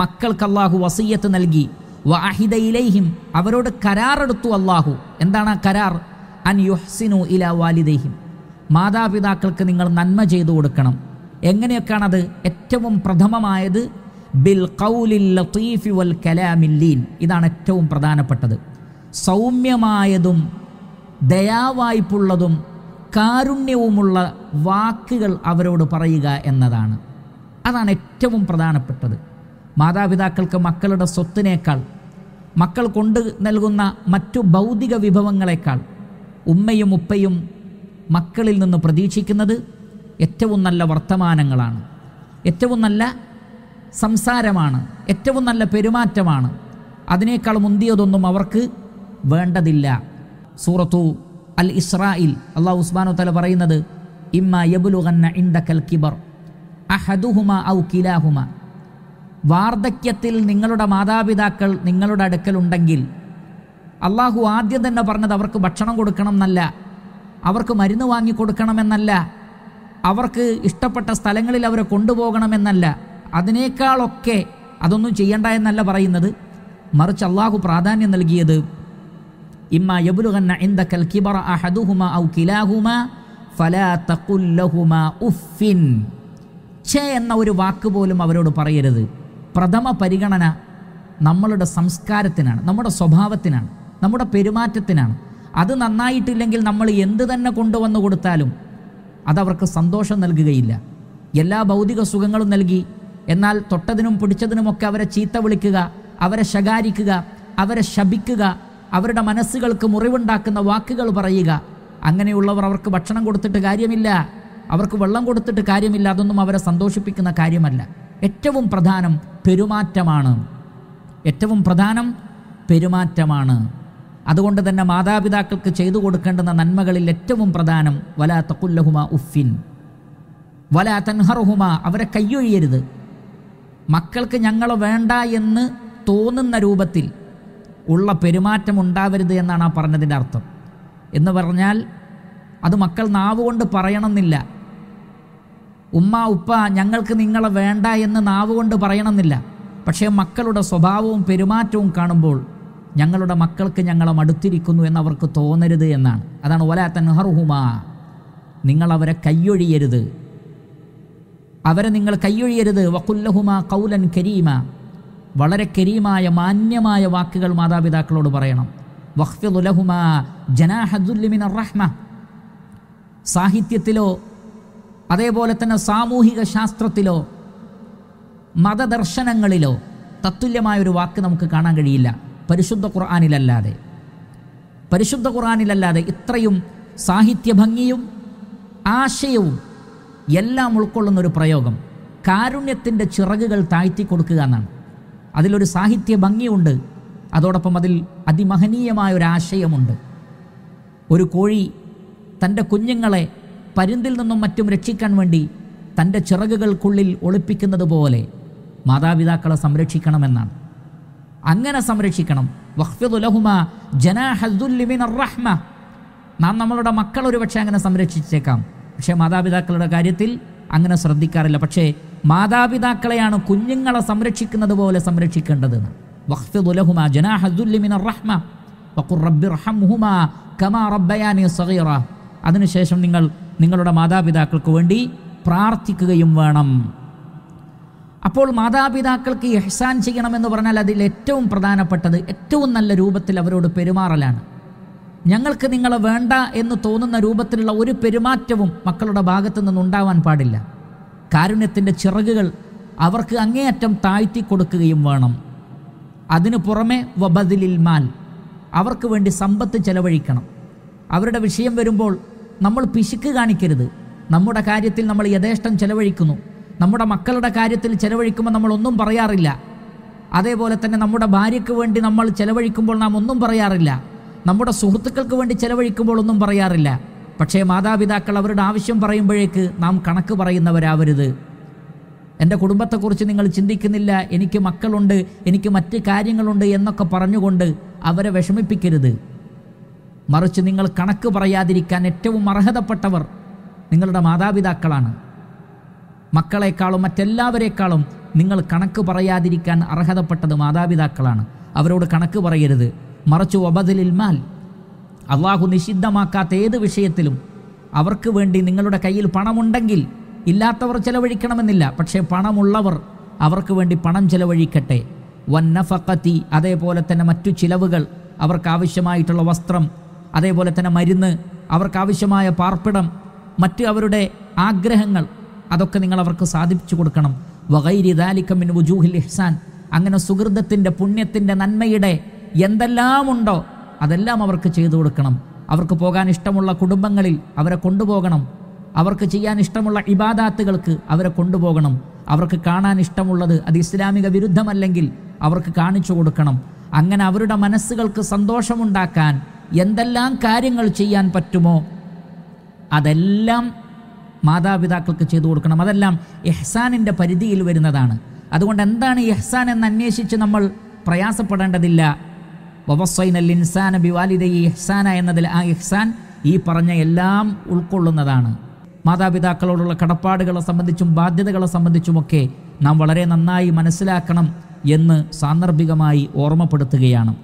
മക്കൾക്ക് അള്ളാഹു വസീയത്ത് നൽകി വഹിദ ഇലൈഹിം അവരോട് കരാറെടുത്തു അള്ളാഹു എന്താണ് ആ കരാർ അൻ യുഹ്സിനു ഇല വാലിദൈഹിം മാതാപിതാക്കൾക്ക് നിങ്ങൾ നന്മ ചെയ്തു കൊടുക്കണം എങ്ങനെയൊക്കെയാണത് ഏറ്റവും പ്രഥമമായത് ബിൽ കൗലിൽ ലത്തീഫി വൽ കലാമില്ലീൻ ഇതാണ് ഏറ്റവും പ്രധാനപ്പെട്ടത് സൗമ്യമായതും ദയാവായ്പുള്ളതും കാരുണ്യവുമുള്ള വാക്കുകൾ അവരോട് പറയുക എന്നതാണ് അതാണ് ഏറ്റവും പ്രധാനപ്പെട്ടത് മാതാപിതാക്കൾക്ക് മക്കളുടെ സ്വത്തിനേക്കാൾ മക്കൾ കൊണ്ട് നൽകുന്ന മറ്റു ഭൗതിക വിഭവങ്ങളെക്കാൾ ഉമ്മയും ഉപ്പയും മക്കളിൽ നിന്ന് പ്രതീക്ഷിക്കുന്നത് ഏറ്റവും നല്ല വർത്തമാനങ്ങളാണ് ഏറ്റവും നല്ല സംസാരമാണ് ഏറ്റവും നല്ല പെരുമാറ്റമാണ് അതിനേക്കാൾ മുന്തിയതൊന്നും അവർക്ക് വേണ്ടതില്ല സൂറത്തു അൽ ഇസ്രായിൽ അള്ളാഹു ഉസ്മാനു തല പറയുന്നത് ഇമ്മ യബുലുഗന്ന ഇൻഡ കൽ കിബർ അഹദുഹുമ ഔ കിലാഹുമാ വാർദ്ധക്യത്തിൽ നിങ്ങളുടെ മാതാപിതാക്കൾ നിങ്ങളുടെ അടുക്കലുണ്ടെങ്കിൽ അള്ളാഹു ആദ്യം തന്നെ പറഞ്ഞത് അവർക്ക് ഭക്ഷണം കൊടുക്കണം എന്നല്ല അവർക്ക് മരുന്ന് വാങ്ങിക്കൊടുക്കണമെന്നല്ല അവർക്ക് ഇഷ്ടപ്പെട്ട സ്ഥലങ്ങളിൽ അവരെ കൊണ്ടുപോകണമെന്നല്ല അതിനേക്കാളൊക്കെ അതൊന്നും ചെയ്യണ്ട എന്നല്ല പറയുന്നത് മറിച്ച് അള്ളാഹു പ്രാധാന്യം നൽകിയത് ഇമ്മ യബുലുഗന്ന കിബറ ഔ ഫലാ എന്ന ഒരു വാക്ക് പോലും അവരോട് പറയരുത് പ്രഥമ പരിഗണന നമ്മളുടെ സംസ്കാരത്തിനാണ് നമ്മുടെ സ്വഭാവത്തിനാണ് നമ്മുടെ പെരുമാറ്റത്തിനാണ് അത് നന്നായിട്ടില്ലെങ്കിൽ നമ്മൾ എന്ത് തന്നെ കൊണ്ടുവന്നു കൊടുത്താലും അതവർക്ക് സന്തോഷം നൽകുകയില്ല എല്ലാ ഭൗതിക സുഖങ്ങളും നൽകി എന്നാൽ തൊട്ടതിനും പിടിച്ചതിനുമൊക്കെ അവരെ ചീത്ത വിളിക്കുക അവരെ ശകാരിക്കുക അവരെ ശപിക്കുക അവരുടെ മനസ്സുകൾക്ക് മുറിവുണ്ടാക്കുന്ന വാക്കുകൾ പറയുക അങ്ങനെയുള്ളവർ അവർക്ക് ഭക്ഷണം കൊടുത്തിട്ട് കാര്യമില്ല അവർക്ക് വെള്ളം കൊടുത്തിട്ട് കാര്യമില്ല അതൊന്നും അവരെ സന്തോഷിപ്പിക്കുന്ന കാര്യമല്ല ഏറ്റവും പ്രധാനം പെരുമാറ്റമാണ് ഏറ്റവും പ്രധാനം പെരുമാറ്റമാണ് അതുകൊണ്ട് തന്നെ മാതാപിതാക്കൾക്ക് ചെയ്തു കൊടുക്കേണ്ടുന്ന നന്മകളിൽ ഏറ്റവും പ്രധാനം വലാ തക്കുല്ലഹുമ ഉഫിൻ വലാ തൻഹറുഹുമ അവരെ കയ്യൊഴിയരുത് മക്കൾക്ക് ഞങ്ങൾ വേണ്ട എന്ന് തോന്നുന്ന രൂപത്തിൽ ഉള്ള പെരുമാറ്റം ഉണ്ടാവരുത് എന്നാണ് ആ പറഞ്ഞതിൻ്റെ അർത്ഥം എന്ന് പറഞ്ഞാൽ അത് മക്കൾ നാവുകൊണ്ട് പറയണമെന്നില്ല ഉമ്മ ഉപ്പ ഞങ്ങൾക്ക് നിങ്ങളെ വേണ്ട എന്ന് നാവ് കൊണ്ട് പറയണമെന്നില്ല പക്ഷേ മക്കളുടെ സ്വഭാവവും പെരുമാറ്റവും കാണുമ്പോൾ ഞങ്ങളുടെ മക്കൾക്ക് ഞങ്ങളെ മടുത്തിരിക്കുന്നു എന്നവർക്ക് തോന്നരുത് എന്നാണ് അതാണ് ഒലാ തൻഹർഹുമ നിങ്ങൾ അവരെ കയ്യൊഴിയരുത് അവരെ നിങ്ങൾ കയ്യൊഴിയരുത് വക്കുല്ലഹുമ കൗലൻ കരീമ വളരെ കരീമായ മാന്യമായ വാക്കുകൾ മാതാപിതാക്കളോട് പറയണം വഖ്ഫിദുലഹുമ ജനാഹദുല്ലിമിൻ റഹ്മ സാഹിത്യത്തിലോ അതേപോലെ തന്നെ സാമൂഹിക ശാസ്ത്രത്തിലോ മതദർശനങ്ങളിലോ തത്തുല്യമായ ഒരു വാക്ക് നമുക്ക് കാണാൻ കഴിയില്ല പരിശുദ്ധ ഖുർആാനിലല്ലാതെ പരിശുദ്ധ ഖുർആാനിലല്ലാതെ ഇത്രയും സാഹിത്യ ഭംഗിയും ആശയവും എല്ലാം ഉൾക്കൊള്ളുന്ന ഒരു പ്രയോഗം കാരുണ്യത്തിൻ്റെ ചിറകുകൾ താഴ്ത്തി കൊടുക്കുക എന്നാണ് അതിലൊരു സാഹിത്യ ഭംഗിയുണ്ട് അതോടൊപ്പം അതിൽ അതിമഹനീയമായ ഒരു ആശയമുണ്ട് ഒരു കോഴി തൻ്റെ കുഞ്ഞുങ്ങളെ പരുന്തിൽ നിന്നും മറ്റും രക്ഷിക്കാൻ വേണ്ടി തൻ്റെ ചിറകുകൾക്കുള്ളിൽ ഒളിപ്പിക്കുന്നത് പോലെ മാതാപിതാക്കളെ സംരക്ഷിക്കണമെന്നാണ് അങ്ങനെ സംരക്ഷിക്കണം വഹ്ഫിദുലഹുമ ജനാഹദ്ദുല്ലിമിൻ റഹ്മ നാം നമ്മളുടെ മക്കൾ പക്ഷേ അങ്ങനെ സംരക്ഷിച്ചേക്കാം പക്ഷേ മാതാപിതാക്കളുടെ കാര്യത്തിൽ അങ്ങനെ ശ്രദ്ധിക്കാറില്ല പക്ഷേ മാതാപിതാക്കളെയാണ് കുഞ്ഞുങ്ങളെ സംരക്ഷിക്കുന്നത് പോലെ സംരക്ഷിക്കേണ്ടത് വഖ്ഫിദുലഹുമ ജനാഹദ്ദുല്ലിമിൻ റഹ്മ വഖുർ റബ്ബിർഹംഹുമ കമാ റബ്ബയാനി സഗീറ അതിനുശേഷം നിങ്ങൾ നിങ്ങളുടെ മാതാപിതാക്കൾക്ക് വേണ്ടി പ്രാർത്ഥിക്കുകയും വേണം അപ്പോൾ മാതാപിതാക്കൾക്ക് എഹ്സാൻ ചെയ്യണമെന്ന് പറഞ്ഞാൽ അതിൽ ഏറ്റവും പ്രധാനപ്പെട്ടത് ഏറ്റവും നല്ല രൂപത്തിൽ അവരോട് പെരുമാറലാണ് ഞങ്ങൾക്ക് നിങ്ങളെ വേണ്ട എന്ന് തോന്നുന്ന രൂപത്തിലുള്ള ഒരു പെരുമാറ്റവും മക്കളുടെ ഭാഗത്തു നിന്നുണ്ടാവാൻ പാടില്ല കാരുണ്യത്തിൻ്റെ ചിറകുകൾ അവർക്ക് അങ്ങേയറ്റം താഴ്ത്തി കൊടുക്കുകയും വേണം അതിനു പുറമെ വബദിലിൽ മാൽ അവർക്ക് വേണ്ടി സമ്പത്ത് ചെലവഴിക്കണം അവരുടെ വിഷയം വരുമ്പോൾ നമ്മൾ പിശുക്ക് കാണിക്കരുത് നമ്മുടെ കാര്യത്തിൽ നമ്മൾ യഥേഷ്ടം ചെലവഴിക്കുന്നു നമ്മുടെ മക്കളുടെ കാര്യത്തിൽ ചെലവഴിക്കുമ്പോൾ നമ്മൾ ഒന്നും പറയാറില്ല അതേപോലെ തന്നെ നമ്മുടെ ഭാര്യയ്ക്ക് വേണ്ടി നമ്മൾ ചെലവഴിക്കുമ്പോൾ നാം ഒന്നും പറയാറില്ല നമ്മുടെ സുഹൃത്തുക്കൾക്ക് വേണ്ടി ചെലവഴിക്കുമ്പോൾ ഒന്നും പറയാറില്ല പക്ഷേ മാതാപിതാക്കൾ അവരുടെ ആവശ്യം പറയുമ്പോഴേക്ക് നാം കണക്ക് പറയുന്നവരാവരുത് എൻ്റെ കുടുംബത്തെക്കുറിച്ച് നിങ്ങൾ ചിന്തിക്കുന്നില്ല എനിക്ക് മക്കളുണ്ട് എനിക്ക് മറ്റ് കാര്യങ്ങളുണ്ട് എന്നൊക്കെ പറഞ്ഞുകൊണ്ട് അവരെ വിഷമിപ്പിക്കരുത് മറിച്ച് നിങ്ങൾ കണക്ക് പറയാതിരിക്കാൻ ഏറ്റവും അർഹതപ്പെട്ടവർ നിങ്ങളുടെ മാതാപിതാക്കളാണ് മക്കളെക്കാളും മറ്റെല്ലാവരെക്കാളും നിങ്ങൾ കണക്ക് പറയാതിരിക്കാൻ അർഹതപ്പെട്ടത് മാതാപിതാക്കളാണ് അവരോട് കണക്ക് പറയരുത് മറിച്ച് ഒബദലിൽ മാൽ അള്ളാഹു നിഷിദ്ധമാക്കാത്ത ഏത് വിഷയത്തിലും അവർക്ക് വേണ്ടി നിങ്ങളുടെ കയ്യിൽ പണമുണ്ടെങ്കിൽ ഇല്ലാത്തവർ ചെലവഴിക്കണമെന്നില്ല പക്ഷേ പണമുള്ളവർ അവർക്ക് വേണ്ടി പണം ചെലവഴിക്കട്ടെ വന്നഫക്കത്തി അതേപോലെ തന്നെ മറ്റു ചിലവുകൾ അവർക്ക് ആവശ്യമായിട്ടുള്ള വസ്ത്രം അതേപോലെ തന്നെ മരുന്ന് അവർക്കാവശ്യമായ പാർപ്പിടം മറ്റ് അവരുടെ ആഗ്രഹങ്ങൾ അതൊക്കെ നിങ്ങൾ അവർക്ക് സാധിപ്പിച്ചു കൊടുക്കണം വകൈരി ദാലിക്കമിൻ വുജൂഹിൽ ഇഹ്സാൻ അങ്ങനെ സുഹൃതത്തിൻ്റെ പുണ്യത്തിൻ്റെ നന്മയുടെ എന്തെല്ലാം ഉണ്ടോ അതെല്ലാം അവർക്ക് ചെയ്തു കൊടുക്കണം അവർക്ക് പോകാൻ ഇഷ്ടമുള്ള കുടുംബങ്ങളിൽ അവരെ കൊണ്ടുപോകണം അവർക്ക് ചെയ്യാൻ ഇഷ്ടമുള്ള ഇബാദാത്തുകൾക്ക് അവരെ കൊണ്ടുപോകണം അവർക്ക് കാണാൻ ഇഷ്ടമുള്ളത് അത് ഇസ്ലാമിക വിരുദ്ധമല്ലെങ്കിൽ അവർക്ക് കാണിച്ചു കൊടുക്കണം അങ്ങനെ അവരുടെ മനസ്സുകൾക്ക് സന്തോഷമുണ്ടാക്കാൻ എന്തെല്ലാം കാര്യങ്ങൾ ചെയ്യാൻ പറ്റുമോ അതെല്ലാം മാതാപിതാക്കൾക്ക് ചെയ്തു കൊടുക്കണം അതെല്ലാം എഹ്സാനിൻ്റെ പരിധിയിൽ വരുന്നതാണ് അതുകൊണ്ട് എന്താണ് എഹ്സാൻ എന്ന് അന്വേഷിച്ച് നമ്മൾ പ്രയാസപ്പെടേണ്ടതില്ല വവസ്വൈനൽ ഇൻസാൻ ബിവാലിദ ഈ എഹ്സാന എന്നതിൽ ആ എഹ്സാൻ ഈ പറഞ്ഞ എല്ലാം ഉൾക്കൊള്ളുന്നതാണ് മാതാപിതാക്കളോടുള്ള കടപ്പാടുകളെ സംബന്ധിച്ചും ബാധ്യതകളെ സംബന്ധിച്ചുമൊക്കെ നാം വളരെ നന്നായി മനസ്സിലാക്കണം എന്ന് സാന്ദർഭികമായി ഓർമ്മപ്പെടുത്തുകയാണ്